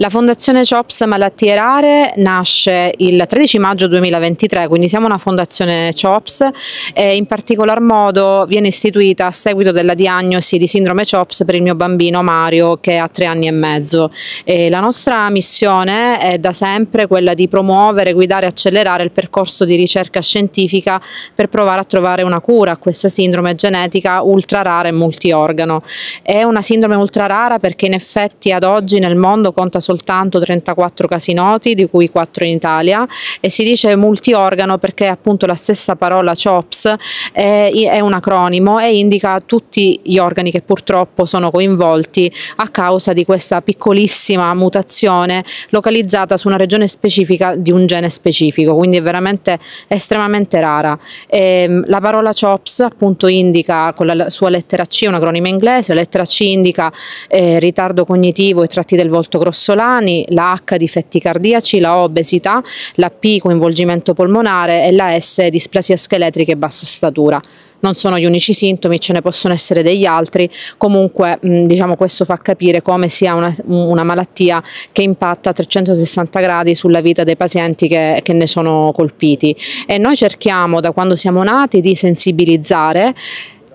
La Fondazione CHOPS Malattie Rare nasce il 13 maggio 2023, quindi siamo una fondazione CHOPS e in particolar modo viene istituita a seguito della diagnosi di sindrome CHOPS per il mio bambino Mario che ha tre anni e mezzo. E la nostra missione è da sempre quella di promuovere, guidare e accelerare il percorso di ricerca scientifica per provare a trovare una cura a questa sindrome genetica ultra rara e multiorgano. È una sindrome ultra rara perché in effetti ad oggi nel mondo conta soltanto 34 casi noti, di cui 4 in Italia e si dice multiorgano perché appunto la stessa parola CHOPS è, è un acronimo e indica tutti gli organi che purtroppo sono coinvolti a causa di questa piccolissima mutazione localizzata su una regione specifica di un gene specifico, quindi è veramente estremamente rara. E, ehm, la parola CHOPS appunto indica con la sua lettera C, un acronimo inglese, la lettera C indica eh, ritardo cognitivo e tratti del volto grossolano, Solani, la H difetti cardiaci, la O obesità, la P coinvolgimento polmonare e la S displasia scheletrica e bassa statura non sono gli unici sintomi, ce ne possono essere degli altri, comunque mh, diciamo, questo fa capire come sia una, una, malattia che impatta a 360 gradi sulla vita dei pazienti che, che, ne sono colpiti e noi cerchiamo da quando siamo nati di sensibilizzare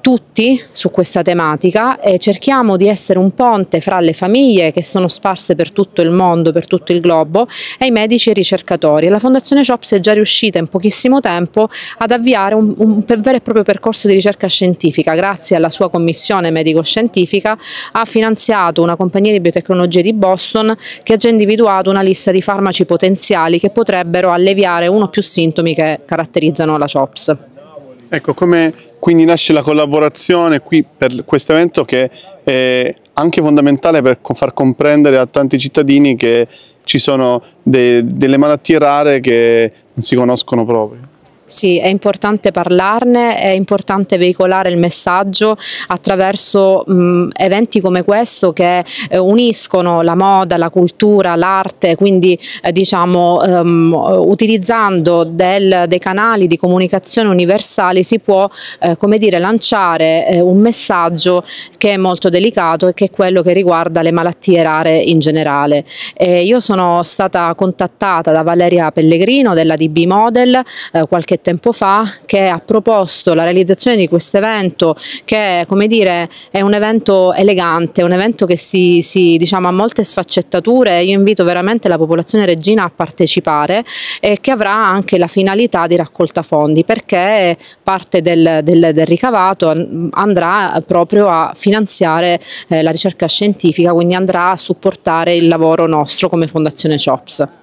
tutti su questa tematica e cerchiamo di essere un ponte fra le famiglie che sono sparse per tutto il mondo, per tutto il globo e i medici e i ricercatori. La Fondazione CHOPS è già riuscita in pochissimo tempo ad avviare un, un vero e proprio percorso di ricerca scientifica grazie alla sua commissione medico-scientifica ha finanziato una compagnia di biotecnologie di Boston che ha già individuato una lista di farmaci potenziali che potrebbero alleviare uno o più sintomi che caratterizzano la CHOPS. Ecco, come quindi nasce la collaborazione qui per questo evento che è anche fondamentale per far comprendere a tanti cittadini che ci sono de delle malattie rare che non si conoscono proprio sì, è importante parlarne, è importante veicolare il messaggio attraverso mh, eventi come questo che eh, uniscono la moda, la cultura, l'arte, quindi eh, diciamo um, utilizzando del, dei canali di comunicazione universali si può eh, come dire, lanciare eh, un messaggio che è molto delicato e che è quello che riguarda le malattie rare in generale. io sono stata contattata da Valeria Pellegrino della DB Model eh, qualche tempo fa che ha proposto la realizzazione di questo evento che come dire è un evento elegante, un evento che si, si diciamo, ha molte sfaccettature, io invito veramente la popolazione regina a partecipare e che avrà anche la finalità di raccolta fondi perché parte del, del, del ricavato andrà proprio a finanziare eh, la ricerca scientifica, quindi andrà a supportare il lavoro nostro come Fondazione CHOPS.